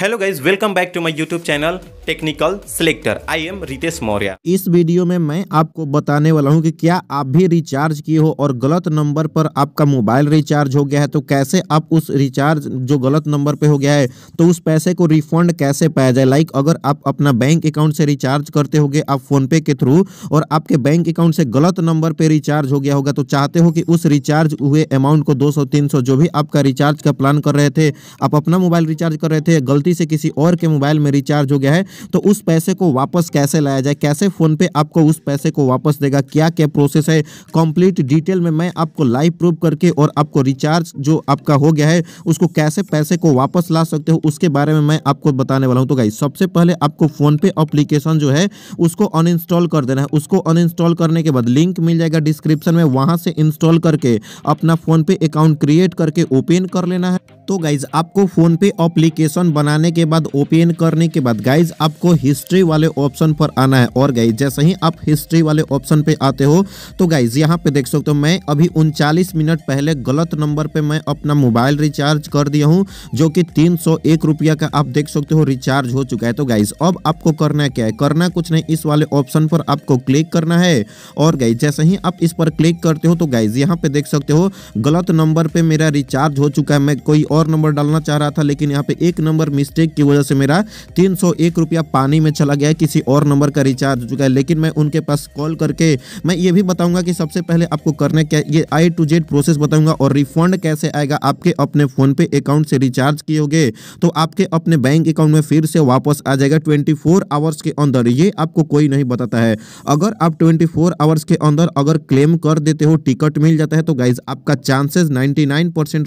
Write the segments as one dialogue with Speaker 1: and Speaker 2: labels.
Speaker 1: hello guys welcome back to my YouTube channel Technical Selector I am Ritesh Maurya इस video में मैं आपको बताने वाला हूं कि क्या आप भी रिचार्ज किए हो और गलत नंबर पर आपका मोबाइल रिचार्ज हो गया है तो कैसे आप उस रिचार्ज जो गलत नंबर पे हो गया है तो उस पैसे को रिफंड कैसे पाया जाए लाइक अगर आप अपना बैंक अकाउंट से रिचार्ज करते हो आप फोनपे के थ्रू और आपके बैंक अकाउंट से गलत नंबर पर रिचार्ज हो गया होगा तो चाहते हो कि उस रिचार्ज हुए अमाउंट को दो सौ जो भी आपका रिचार्ज का प्लान कर रहे थे आप अपना मोबाइल रिचार्ज कर रहे थे गलत गलती से किसी और के मोबाइल में रिचार्ज हो गया है तो उस पैसे को वापस कैसे लाया जाए कैसे फ़ोन पे आपको उस पैसे को वापस देगा क्या क्या प्रोसेस है कंप्लीट डिटेल में मैं आपको लाइव प्रूफ करके और आपको रिचार्ज जो आपका हो गया है उसको कैसे पैसे को वापस ला सकते हो उसके बारे में मैं आपको बताने वाला हूँ तो गाई सबसे पहले आपको फ़ोनपे अप्लीकेशन जो है उसको अनइंस्टॉल कर देना है उसको अनइंस्टॉल करने के बाद लिंक मिल जाएगा डिस्क्रिप्शन में वहाँ से इंस्टॉल करके अपना फ़ोनपे अकाउंट क्रिएट करके ओपन कर लेना है तो गाइज आपको फोन पे अप्लीकेशन बनाने के बाद ओपन करने के बाद गाइज आपको हिस्ट्री वाले ऑप्शन पर आना है और गाइज जैसे ही आप हिस्ट्री वाले ऑप्शन पे आते हो तो गाइज यहाँ पे देख सकते हो मैं अभी उनचालीस मिनट पहले गलत नंबर पे मैं अपना मोबाइल रिचार्ज कर दिया हूँ जो कि तीन रुपया का आप देख सकते हो रिचार्ज हो चुका है तो गाइज अब आपको करना क्या है करना कुछ नहीं इस वाले ऑप्शन पर आपको क्लिक करना है और गाइज जैसे ही आप इस पर क्लिक करते हो तो गाइज यहाँ पे देख सकते हो गलत नंबर पर मेरा रिचार्ज हो चुका है मैं कोई और नंबर डालना चाह रहा था लेकिन यहाँ पे एक नंबर मिस्टेक की वजह से मेरा तीन रुपया पानी में चला गया किसी और नंबर का रिचार्ज हो चुका है लेकिन मैं उनके पास कॉल करके मैं ये भी बताऊंगा कि सबसे पहले आपको करने क्या ये आई टू जेड प्रोसेस बताऊंगा और रिफंड कैसे आएगा आपके अपने फ़ोन पे अकाउंट से रिचार्ज किए तो आपके अपने बैंक अकाउंट में फिर से वापस आ जाएगा ट्वेंटी आवर्स के अंदर ये आपको कोई नहीं बताता है अगर आप ट्वेंटी आवर्स के अंदर अगर क्लेम कर देते हो टिकट मिल जाता है तो गाइज आपका चांसेस नाइनटी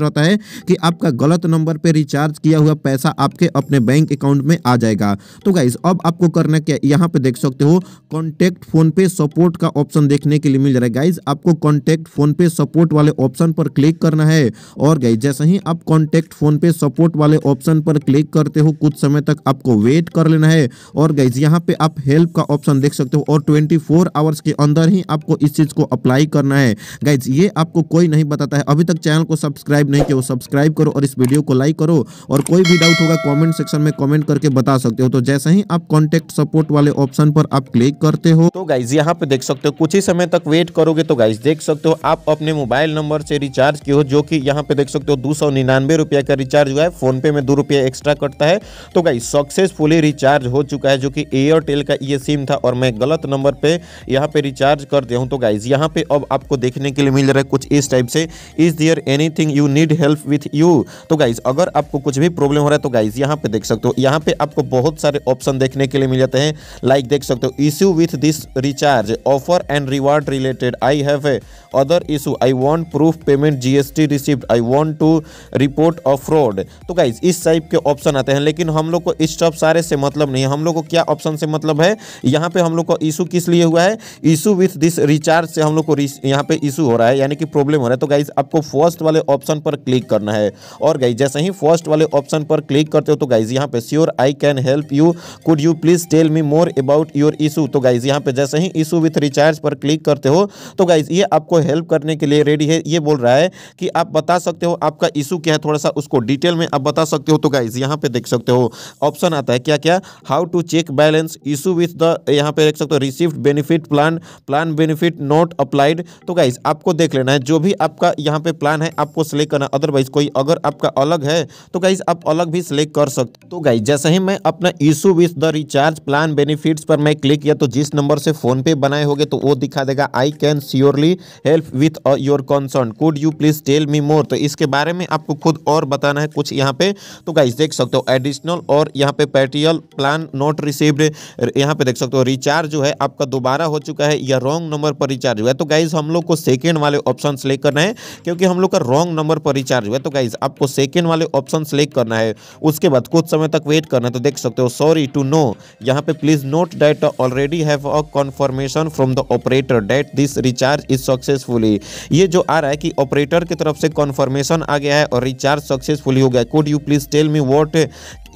Speaker 1: रहता है कि आपका गलत नंबर पर रिचार्ज किया हुआ पैसा आपके अपने बैंक अकाउंट में आ जाएगा तो गाइज अब आपको करना क्या यहाँ पे देख सकते हो कॉन्टेक्ट फोन पे सपोर्ट का ऑप्शन देखने के लिए मिल जाएगा गाइज आपको कॉन्टेक्ट फोन पे सपोर्ट वाले ऑप्शन पर क्लिक करना है और गाइज जैसे ही आप कॉन्टेक्ट फोन पे सपोर्ट वाले ऑप्शन पर क्लिक करते हो कुछ समय तक आपको वेट कर लेना है और गाइज यहाँ पे आप हेल्प का ऑप्शन देख सकते हो और ट्वेंटी आवर्स के अंदर ही आपको इस चीज को अप्लाई करना है गाइज ये आपको कोई नहीं बताता है अभी तक चैनल को सब्सक्राइब नहीं किया सब्सक्राइब करो और इस वीडियो को लाइक करो और कोई भी डाउट होगा कमेंट सेक्शन में कमेंट करके बता सकते हो तो जैसे ही आप कॉन्टेक्ट सपोर्ट वाले ऑप्शन पर आप क्लिक करते हो तो गाइज यहाँ पे देख सकते हो कुछ ही समय तक वेट करोगे तो गाइज देख सकते हो आप अपने मोबाइल नंबर से रिचार्ज की हो जो की यहाँ पे देख सकते हो दो सौ का रिचार्ज हुआ है फोन पे में दो एक्स्ट्रा कटता है तो गाइज सक्सेसफुली रिचार्ज हो चुका है जो की एयरटेल का ये सिम था और मैं गलत नंबर पे यहाँ पे रिचार्ज कर दिया हूँ तो गाइज यहाँ पे अब आपको देखने के लिए मिल रहा है कुछ इस टाइप से is there anything you need help with you तो गाइज अगर आपको कुछ भी प्रॉब्लम हो रहा है तो गाइज यहाँ पे देख सकते हो यहाँ पे आपको बहुत सारे ऑप्शन देखने के लिए मिल जाते हैं लाइक देख सकते हो issue with this recharge offer and reward related I have a other issue I want proof payment GST receipt I want to report of fraud तो गाइज इस टाइप के ऑप्शन आते हैं लेकिन हम लोग को इस टॉप सारे से मतलब नहीं हम लोग को क्या ऑप्शन से मतलब है यहाँ पे हम लोग को इशू किस लिए हुआ है इशू विथ दिस रिचार्ज से हम लोग को यहाँ पे इशू हो रहा है यानी कि प्रॉब्लम हो रहा है तो गाइज आपको फर्स्ट वाले ऑप्शन पर क्लिक करना है और गाइज जैसे ही फर्स्ट वाले ऑप्शन पर क्लिक करते हो तो गाइज यहाँ पे sure I can help you could you please tell me more about your issue तो गाइज यहाँ पे जैसे ही इशू विथ रिचार्ज पर क्लिक करते हो तो गाइज ये आपको हेल्प करने के लिए रेडी है ये बोल रहा है कि आप बता सकते हो आपका इशू क्या है थोड़ा सा उसको डिटेल में आप बता सकते हो तो गाइज यहाँ पे देख सकते हो ऑप्शन आता है क्या क्या how to check balance issue with the यहाँ पे देख सकते हो receipt benefit plan plan benefit not applied तो गाइज आपको देख लेना है जो भी आपका यहाँ पे प्लान है आपको सिलेक्ट करना अदरवाइज कोई अगर आप आपका अलग है तो गाइज आप अलग भी सिलेक्ट कर सकते तो गाइज जैसे ही मैं अपना issue with the recharge plan benefits पर मैं क्लिक किया तो जिस नंबर से फोन पे बनाए होगे तो वो दिखा देगा I can surely help with your concern could you please tell me more तो इसके बारे में आपको खुद और बताना है कुछ यहाँ पे तो गाइज देख सकते हो एडिशनल और यहाँ पे पेटीएल प्लान नॉट रिसीव्ड यहाँ पे देख सकते हो रिचार्ज जो है आपका दोबारा हो चुका है या रॉन्ग नंबर पर रिचार्ज हुआ है तो गाइज हम लोग को सेकेंड वाले ऑप्शन सेलेक्ट करना है क्योंकि हम लोग का रॉन्ग नंबर पर रिचार्ज हुआ है तो गाइज आपको सेकेंड वाले ऑप्शन सेलेक्ट करना है उसके बाद कुछ समय तक वेट करना है तो देख सकते हो सॉरी टू नो यहाँ पे please note that already have a confirmation from the operator that this recharge is successfully ये जो आ रहा है कि ऑपरेटर की तरफ से कन्फर्मेशन आ गया है और रिचार्ज सक्सेसफुली हो गया could you please tell me what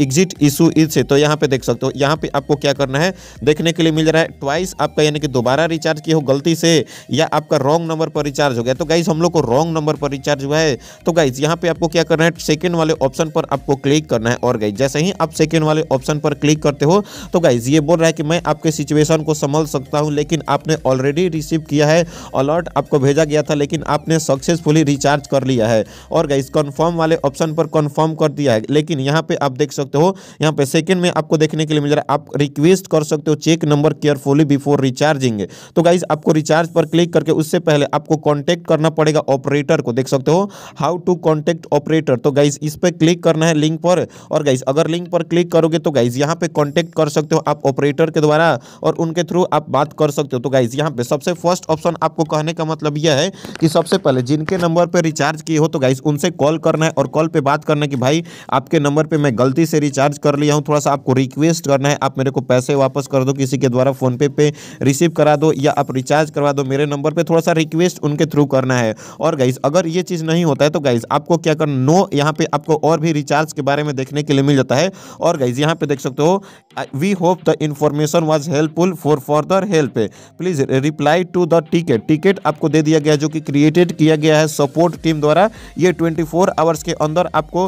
Speaker 1: exit issue is से तो यहाँ पे देख सकते हो यहाँ पे आपको क्या करना है देखने के लिए मिल रहा है ट्वाइस आपका यानी कि दोबारा रिचार्ज किया हो गलती से या आपका रॉन्ग नंबर पर रिचार्ज हो गया तो गाइज हम लोग को रॉन्ग नंबर पर रिचार्ज हुआ है तो गाइज यहाँ पे आपको क्या करना है सेकेंड वाले ऑप्शन पर आपको क्लिक करना है और गाइज जैसे ही आप सेकेंड वाले ऑप्शन पर क्लिक करते हो तो गाइज ये बोल रहा है कि मैं आपके सिचुएशन को समझ सकता हूँ लेकिन आपने ऑलरेडी रिसीव किया है अलर्ट आपको भेजा गया था लेकिन आपने सक्सेसफुली रिचार्ज कर लिया है और गाइज कन्फर्म वाले ऑप्शन पर कन्फर्म कर दिया है लेकिन यहाँ पे आप देख सकते सकते हो यहाँ पे सेकंड में आपको देखने के लिए मिल रहा है आप रिक्वेस्ट कर सकते हो check number carefully before recharging तो गाइज आपको रिचार्ज पर क्लिक करके उससे पहले आपको कॉन्टेक्ट करना पड़ेगा ऑपरेटर को देख सकते हो हाउ टू कॉन्टेक्ट ऑपरेटर तो गाइज इस पर क्लिक करना है लिंक पर और गाइज अगर लिंक पर क्लिक करोगे तो गाइज यहाँ पे कॉन्टेक्ट कर सकते हो आप ऑपरेटर के द्वारा और उनके थ्रू आप बात कर सकते हो तो गाइज यहाँ पे सबसे फर्स्ट ऑप्शन आपको कहने का मतलब यह है कि सबसे पहले जिनके नंबर पर रिचार्ज किए हो तो गाइज उनसे कॉल करना है और कॉल पे बात करना कि भाई आपके नंबर पर मैं गलती से रिचार्ज कर लिया हूँ थोड़ा सा आपको रिक्वेस्ट करना है आप मेरे को पैसे वापस कर दो किसी के द्वारा फ़ोनपे पे रिसीव करा दो या आप रिचार्ज करवा दो मेरे नंबर पर थोड़ा सा रिक्वेस्ट उनके थ्रू करना है और गाइज अगर ये चीज़ नहीं होता है तो गाइज आपको क्या करना नो यहाँ पर आपको और भी रिचार्ज के बारे में देखने के लिए मिल जाता है और गाइज यहाँ पर देख सकते हो we hope the information was helpful for further help please reply to the ticket ticket आपको दे दिया गया जो कि क्रिएटेड किया गया है सपोर्ट टीम द्वारा ये 24 आवर्स के अंदर आपको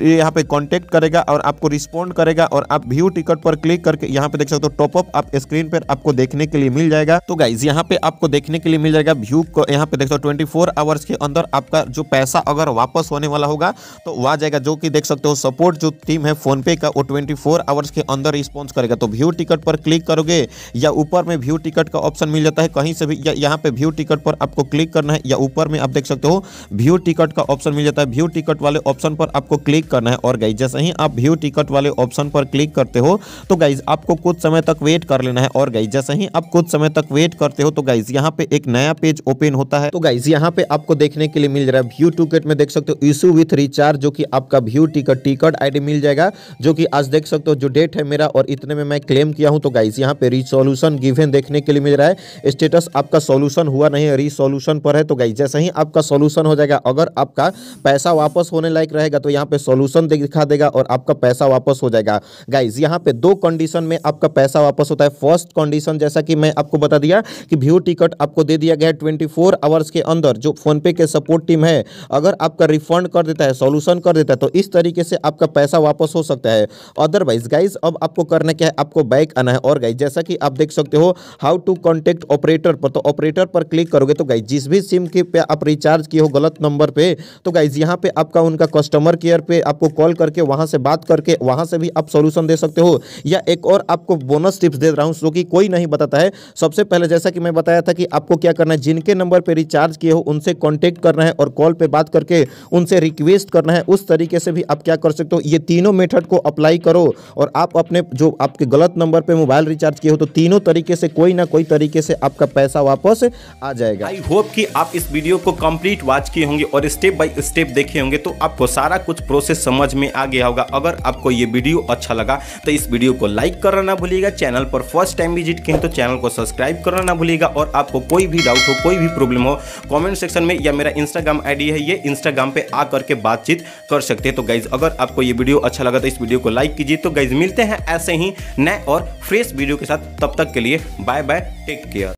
Speaker 1: यहाँ पे कांटेक्ट करेगा और आपको रिस्पॉन्ड करेगा और आप व्यू टिकट पर क्लिक करके यहाँ पे देख सकते हो टॉपअप आप स्क्रीन पर आपको देखने के लिए मिल जाएगा तो गाइज यहाँ पे आपको देखने के लिए मिल जाएगा व्यू को यहाँ पे देख सकते ट्वेंटी फोर आवर्स के अंदर आपका जो पैसा अगर वापस होने वाला होगा तो वह जाएगा जो की देख सकते हो सपोर्ट जो टीम है फोन पे का वो ट्वेंटी आवर्स के अंदर रिस्पॉन्स करेगा तो व्यू टिकट पर क्लिक करोगे या ऊपर में व्यू टिकट का ऑप्शन मिल जाता है कहीं से भी यहाँ पे व्यू टिकट पर आपको क्लिक करना है या ऊपर में आप देख सकते हो व्यू टिकट का ऑप्शन मिल जाता है व्यू टिकट वाले ऑप्शन पर आपको क्लिक करना है और गई जैसे ही आप व्यू टिकट वाले ऑप्शन पर क्लिक करते हो तो गाइज आपको कुछ समय तक वेट कर लेना है और गाइज जैसे ही आप कुछ समय तक वेट करते हो तो गाइज यहाँ पे एक नया पेज ओपन होता है तो गाइज यहाँ पे आपको देखने के लिए मिल जा रहा है व्यू टिकट में देख सकते हो इशू विथ रिचार्ज जो कि आपका व्यू टिकट टिकट आईडी मिल जाएगा जो कि आज देख सकते हो जो डेट है मेरा और इतने में मैं क्लेम किया हूं तो गाइज यहाँ पे रिसोल्यूशन गिवेन देखने के लिए मिल रहा है स्टेटस आपका सोल्यूशन हुआ नहीं है रिसोल्यूशन पर है तो गाइज जैसे ही आपका सोल्यूशन हो जाएगा अगर आपका पैसा वापस होने लायक रहेगा तो यहाँ पे सोल्यूशन दिखा देगा और आपका पैसा वापस हो जाएगा गाइज यहाँ पे दो कंडीशन में आपका पैसा वापस होता है फर्स्ट कंडीशन जैसा कि मैं आपको बता दिया कि व्यू टिकट आपको दे दिया गया है ट्वेंटी आवर्स के अंदर जो फोनपे के सपोर्ट टीम है अगर आपका रिफंड कर देता है सोल्यूशन कर देता है तो इस तरीके से आपका पैसा वापस हो सकता है अदरवाइज गाइज अब आपको करने क्या है आपको बैक आना है और गाइज जैसा कि आप देख सकते हो हाउ टू कॉन्टेक्ट ऑपरेटर पर तो ऑपरेटर पर क्लिक करोगे तो गाइज जिस भी सिम के पे आप रिचार्ज किए हो गलत नंबर पे तो गाइज यहाँ पे आपका उनका कस्टमर केयर पे आपको कॉल करके वहां से बात कर करके वहां से भी आप सोल्यूशन दे सकते हो या एक और आपको बोनस टिप्स दे रहा हूँ जो कि कोई नहीं बताता है सबसे पहले जैसा कि मैं बताया था कि आपको क्या करना है जिनके नंबर पर रिचार्ज किए हो उनसे कॉन्टेक्ट करना है और कॉल पर बात करके उनसे रिक्वेस्ट करना है उस तरीके से भी आप क्या कर सकते हो ये तीनों मेथड को अप्लाई करो और आप अपने जो आपके गलत नंबर पर मोबाइल रिचार्ज किए हो तो तीनों तरीके से कोई ना कोई तरीके से आपका पैसा वापस आ जाएगा आई होप कि आप इस वीडियो को कंप्लीट वॉच किए होंगे और स्टेप बाय स्टेप देखे होंगे तो आपको सारा कुछ प्रोसेस समझ में आ गया होगा अगर आपको ये वीडियो अच्छा लगा तो इस वीडियो को लाइक करना ना भूलिएगा चैनल पर फर्स्ट टाइम विजिट किए तो चैनल को सब्सक्राइब करना ना भूलिएगा और आपको कोई भी डाउट हो कोई भी प्रॉब्लम हो कॉमेंट सेक्शन में या मेरा इंस्टाग्राम आईडी है ये इंस्टाग्राम पर आ करके बातचीत कर सकते हैं तो गाइज अगर आपको ये वीडियो अच्छा लगा तो इस वीडियो को लाइक कीजिए तो गाइज मिलते हैं ऐसे ही नए और फ्रेश वीडियो के साथ तब तक के लिए बाय बाय टेक केयर